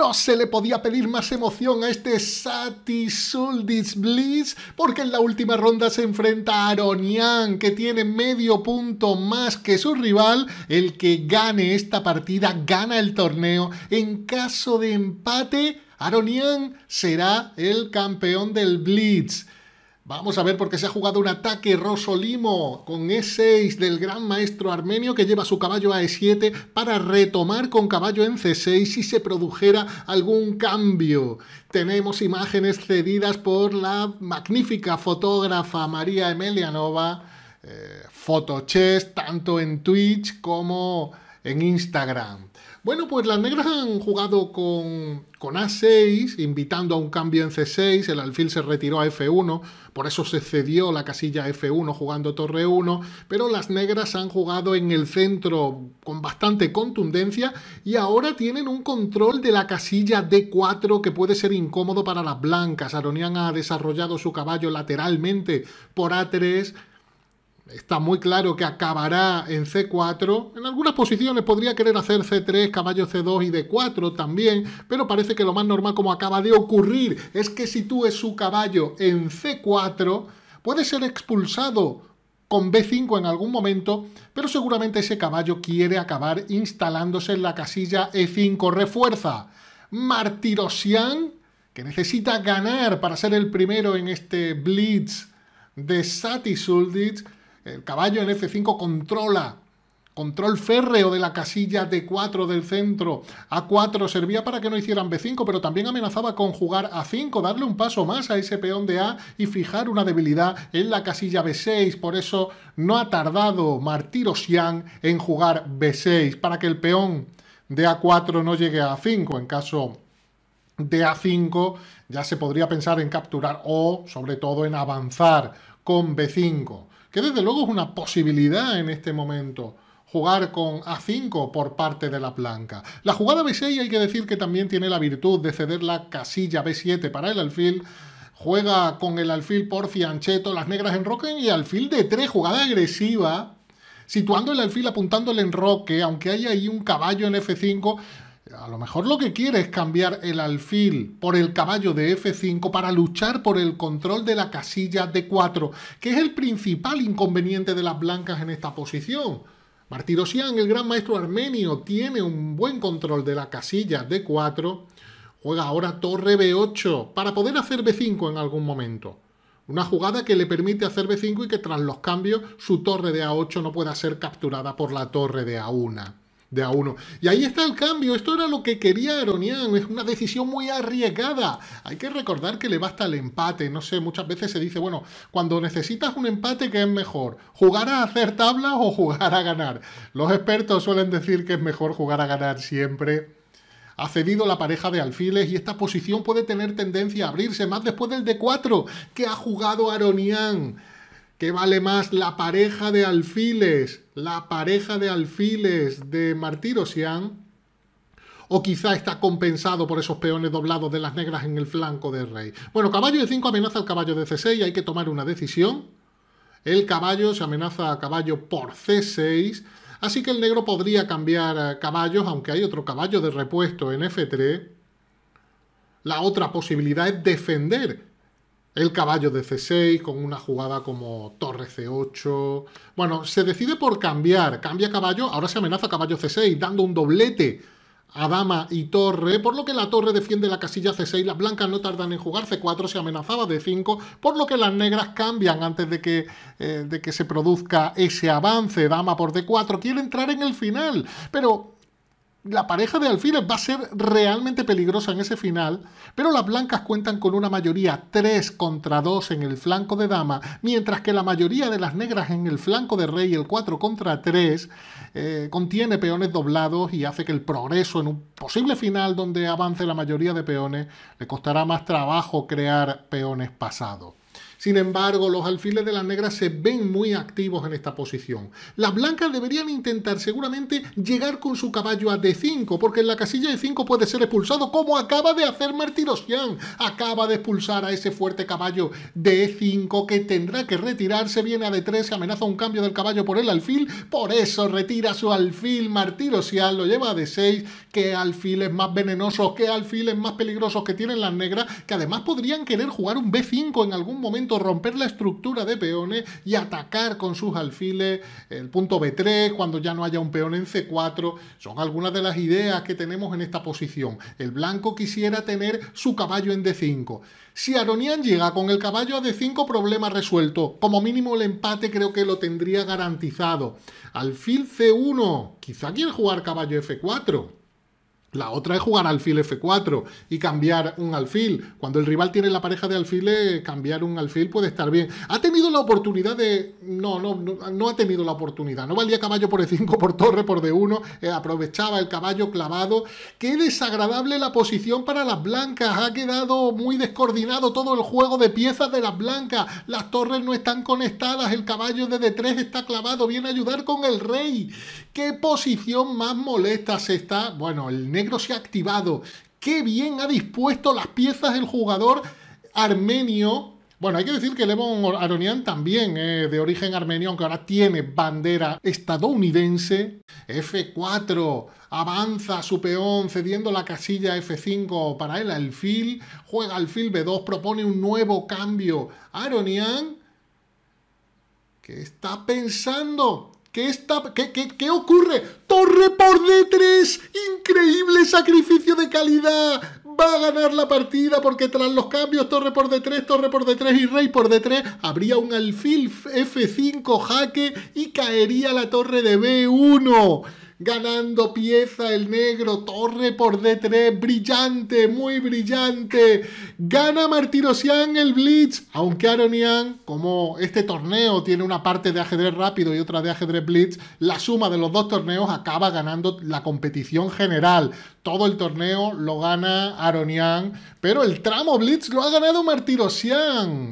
No se le podía pedir más emoción a este Sati Blitz porque en la última ronda se enfrenta a Aronian, que tiene medio punto más que su rival. El que gane esta partida gana el torneo. En caso de empate, Aronian será el campeón del Blitz. Vamos a ver por qué se ha jugado un ataque Rosolimo con E6 del gran maestro armenio que lleva su caballo a E7 para retomar con caballo en C6 si se produjera algún cambio. Tenemos imágenes cedidas por la magnífica fotógrafa María Emelianova, eh, tanto en Twitch como en Instagram. Bueno, pues las negras han jugado con, con A6, invitando a un cambio en C6, el alfil se retiró a F1, por eso se cedió la casilla F1 jugando torre 1, pero las negras han jugado en el centro con bastante contundencia y ahora tienen un control de la casilla D4 que puede ser incómodo para las blancas. Aronian ha desarrollado su caballo lateralmente por A3, está muy claro que acabará en C4. En algunas posiciones podría querer hacer C3, caballo C2 y D4 también, pero parece que lo más normal como acaba de ocurrir es que sitúe su caballo en C4, puede ser expulsado con B5 en algún momento, pero seguramente ese caballo quiere acabar instalándose en la casilla E5. Refuerza Martirosian, que necesita ganar para ser el primero en este blitz de Sati el caballo en F5 controla. Control férreo de la casilla D4 del centro. A4 servía para que no hicieran B5, pero también amenazaba con jugar A5, darle un paso más a ese peón de A y fijar una debilidad en la casilla B6. Por eso no ha tardado Martirosian en jugar B6, para que el peón de A4 no llegue a A5. En caso de A5 ya se podría pensar en capturar o sobre todo en avanzar con B5 que desde luego es una posibilidad en este momento jugar con A5 por parte de la blanca. La jugada B6 hay que decir que también tiene la virtud de ceder la casilla B7 para el alfil, juega con el alfil por fiancheto, las negras roque y alfil de 3, jugada agresiva, situando el alfil apuntando el enroque, aunque haya ahí un caballo en F5, a lo mejor lo que quiere es cambiar el alfil por el caballo de F5 para luchar por el control de la casilla D4, que es el principal inconveniente de las blancas en esta posición. Martirosian, el gran maestro armenio, tiene un buen control de la casilla D4. Juega ahora torre B8 para poder hacer B5 en algún momento. Una jugada que le permite hacer B5 y que tras los cambios su torre de A8 no pueda ser capturada por la torre de A1 de a uno Y ahí está el cambio. Esto era lo que quería Aronian. Es una decisión muy arriesgada. Hay que recordar que le basta el empate. No sé, muchas veces se dice, bueno, cuando necesitas un empate, ¿qué es mejor? ¿Jugar a hacer tablas o jugar a ganar? Los expertos suelen decir que es mejor jugar a ganar siempre. Ha cedido la pareja de alfiles y esta posición puede tener tendencia a abrirse más después del D4 que ha jugado Aronian. ¿Qué vale más la pareja de alfiles, la pareja de alfiles de Martirosian? O quizá está compensado por esos peones doblados de las negras en el flanco del rey. Bueno, caballo de 5 amenaza al caballo de C6, hay que tomar una decisión. El caballo se amenaza a caballo por C6, así que el negro podría cambiar eh, caballos, aunque hay otro caballo de repuesto en F3. La otra posibilidad es defender el caballo de C6 con una jugada como torre C8. Bueno, se decide por cambiar. Cambia caballo, ahora se amenaza caballo C6 dando un doblete a dama y torre, por lo que la torre defiende la casilla C6, las blancas no tardan en jugar, C4 se amenazaba d 5, por lo que las negras cambian antes de que, eh, de que se produzca ese avance, dama por D4, quiere entrar en el final, pero la pareja de alfiles va a ser realmente peligrosa en ese final, pero las blancas cuentan con una mayoría 3 contra 2 en el flanco de dama, mientras que la mayoría de las negras en el flanco de rey, el 4 contra 3, eh, contiene peones doblados y hace que el progreso en un posible final donde avance la mayoría de peones le costará más trabajo crear peones pasados. Sin embargo, los alfiles de las negras se ven muy activos en esta posición. Las blancas deberían intentar seguramente llegar con su caballo a D5, porque en la casilla de 5 puede ser expulsado, como acaba de hacer Martirosian. Acaba de expulsar a ese fuerte caballo de 5 que tendrá que retirarse, viene a D3, se amenaza un cambio del caballo por el alfil, por eso retira su alfil Martirosian, lo lleva a D6, que alfiles más venenosos, que alfiles más peligrosos que tienen las negras, que además podrían querer jugar un B5 en algún momento romper la estructura de peones y atacar con sus alfiles el punto B3 cuando ya no haya un peón en C4. Son algunas de las ideas que tenemos en esta posición. El blanco quisiera tener su caballo en D5. Si Aronian llega con el caballo a D5, problema resuelto. Como mínimo el empate creo que lo tendría garantizado. Alfil C1, quizá quiere jugar caballo F4. La otra es jugar alfil F4 y cambiar un alfil. Cuando el rival tiene la pareja de alfiles, cambiar un alfil puede estar bien. Ha tenido la oportunidad de... No, no, no, ha tenido la oportunidad. No valía caballo por E5, por torre, por D1. Eh, aprovechaba el caballo clavado. Qué desagradable la posición para las blancas. Ha quedado muy descoordinado todo el juego de piezas de las blancas. Las torres no están conectadas. El caballo de D3 está clavado. Viene a ayudar con el rey. Qué posición más molesta se está... Bueno, el negro se ha activado. Qué bien ha dispuesto las piezas el jugador armenio. Bueno, hay que decir que Levon Aronian también es de origen armenio, aunque ahora tiene bandera estadounidense. F4 avanza su peón cediendo la casilla F5 para el alfil. Juega alfil B2, propone un nuevo cambio. Aronian, ¿qué está pensando? ¿Qué, está, qué, qué, ocurre? ¡Torre por D3! ¡Increíble sacrificio de calidad! Va a ganar la partida porque tras los cambios torre por D3, torre por D3 y rey por D3 habría un alfil F5 jaque y caería la torre de B1 ganando pieza el negro, torre por D3, brillante, muy brillante. Gana Martirosian el Blitz, aunque Aronian, como este torneo tiene una parte de ajedrez rápido y otra de ajedrez Blitz, la suma de los dos torneos acaba ganando la competición general. Todo el torneo lo gana Aronian, pero el tramo Blitz lo ha ganado Martirosian.